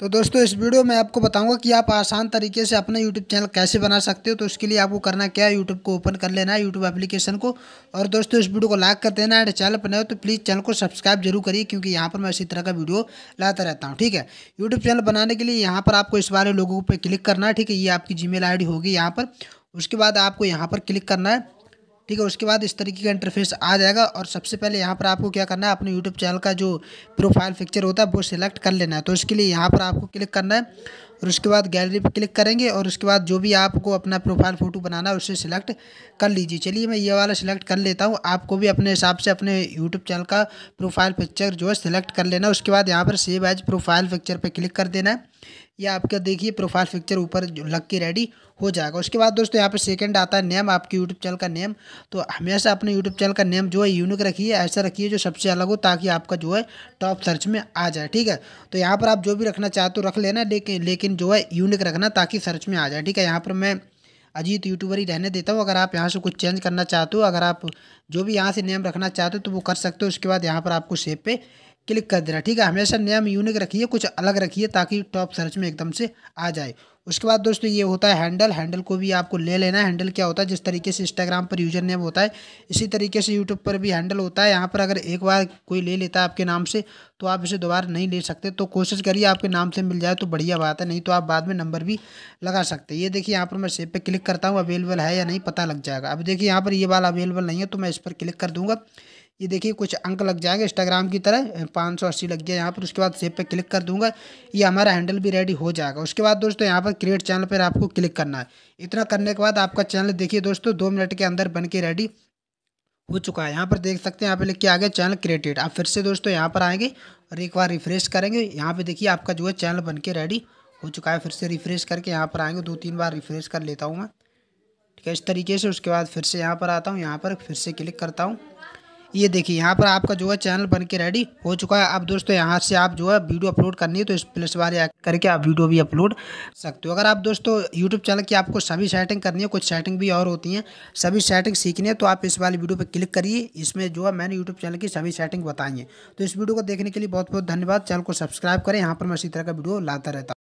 तो दोस्तों इस वीडियो में आपको बताऊंगा कि आप आसान तरीके से अपना यूट्यूब चैनल कैसे बना सकते हो तो उसके लिए आपको करना क्या है यूट्यूब को ओपन कर लेना है यूट्यूब एप्लीकेशन को और दोस्तों इस वीडियो को लाइक कर देना है चैनल पर नए हो तो प्लीज़ चैनल को सब्सक्राइब जरूर करिए क्योंकि यहाँ पर मैं इसी तरह का वीडियो लाता रहता हूँ ठीक है यूट्यूब चैनल बनाने के लिए यहाँ पर आपको इस वाले लोगों पर क्लिक करना है ठीक है ये आपकी जी मेल होगी यहाँ पर उसके बाद आपको यहाँ पर क्लिक करना है ठीक है उसके बाद इस तरीके का इंटरफेस आ जाएगा और सबसे पहले यहाँ पर आपको क्या करना है अपने यूट्यूब चैनल का जो प्रोफाइल पिक्चर होता है वो सिलेक्ट कर लेना है तो इसके लिए यहाँ पर आपको क्लिक करना है और उसके बाद गैलरी पर क्लिक करेंगे और उसके बाद जो भी आपको अपना प्रोफाइल फ़ोटो बनाना है उसे सिलेक्ट कर लीजिए चलिए मैं ये वाला सिलेक्ट कर लेता हूँ आपको भी अपने हिसाब से अपने यूट्यूब चैनल का प्रोफाइल पिक्चर जो है सिलेक्ट कर लेना उसके बाद यहाँ पर सेव एज प्रोफाइल पिक्चर पर क्लिक कर देना है ये आपका देखिए प्रोफाइल पिक्चर ऊपर लग के रेडी हो जाएगा उसके बाद दोस्तों यहाँ पे सेकंड आता है नेम आपके यूट्यूब चैनल का नेम तो हमेशा अपने यूट्यूब चैनल का नेम जो है यूनिक रखिए ऐसा रखिए जो सबसे अलग हो ताकि आपका जो है टॉप सर्च में आ जाए ठीक है तो यहाँ पर आप जो भी रखना चाहते हो तो रख लेना लेकिन लेकिन जो है यूनिक रखना ताकि सर्च में आ जाए ठीक है यहाँ पर मैं अजीत यूट्यूबर ही रहने देता हूँ अगर आप यहाँ से कुछ चेंज करना चाहते हो अगर आप जो भी यहाँ से नेम रखना चाहते हो तो वो कर सकते हो उसके बाद यहाँ पर आपको सेब पे क्लिक कर देना ठीक है हमेशा नेम यूनिक रखिए कुछ अलग रखिए ताकि टॉप सर्च में एकदम से आ जाए उसके बाद दोस्तों ये होता है हैंडल हैंडल को भी आपको ले लेना है हैंडल क्या होता है जिस तरीके से इंस्टाग्राम पर यूजर नेम होता है इसी तरीके से यूट्यूब पर भी हैंडल होता है यहाँ पर अगर एक बार कोई ले लेता है आपके नाम से तो आप इसे दोबारा नहीं ले सकते तो कोशिश करिए आपके नाम से मिल जाए तो बढ़िया बात है नहीं तो आप बाद में नंबर भी लगा सकते ये देखिए यहाँ पर मैं सेब पर क्लिक करता हूँ अवेलेबल है या नहीं पता लग जाएगा अब देखिए यहाँ पर ये वाला अवेलेबल नहीं है तो मैं इस पर क्लिक कर दूँगा ये देखिए कुछ अंक लग जाएंगे इंस्टाग्राम की तरह पाँच सौ अस्सी लग गया यहाँ पर उसके बाद सेब पे क्लिक कर दूंगा ये हमारा हैंडल भी रेडी हो जाएगा उसके बाद दोस्तों यहाँ पर क्रिएट चैनल पर आपको क्लिक करना है इतना करने के बाद आपका चैनल देखिए दोस्तों दो मिनट के अंदर बन के रेडी हो चुका है यहाँ पर देख सकते हैं यहाँ पे लिख के आ गया चैनल क्रिएटेड आप फिर से दोस्तों यहाँ पर आएंगे और एक बार रिफ्रेश करेंगे यहाँ पे देखिए आपका जो है चैनल बन के रेडी हो चुका है फिर से रिफ्रेश करके यहाँ पर आएंगे दो तीन बार रिफ्रेश कर लेता हूँ मैं ठीक है इस तरीके से उसके बाद फिर से यहाँ पर आता हूँ यहाँ पर फिर से क्लिक करता हूँ ये देखिए यहाँ पर आपका जो है चैनल बन के रेडी हो चुका है अब दोस्तों यहाँ से आप जो है वीडियो अपलोड करनी है तो इस प्लेस बारे करके आप वीडियो भी अपलोड सकते हो अगर आप दोस्तों यूट्यूब चैनल की आपको सभी सेटिंग करनी है कुछ सेटिंग भी और होती हैं सभी सेटिंग सीखनी है तो आप इस वाली वीडियो पर क्लिक करिए इसमें जो है मैंने यूट्यूब चैनल की सभी सेटिंग बताई है तो इस वीडियो को देखने के लिए बहुत बहुत धन्यवाद चैनल को सब्सक्राइब करें यहाँ पर मैं इसी तरह का वीडियो लाता रहता हूँ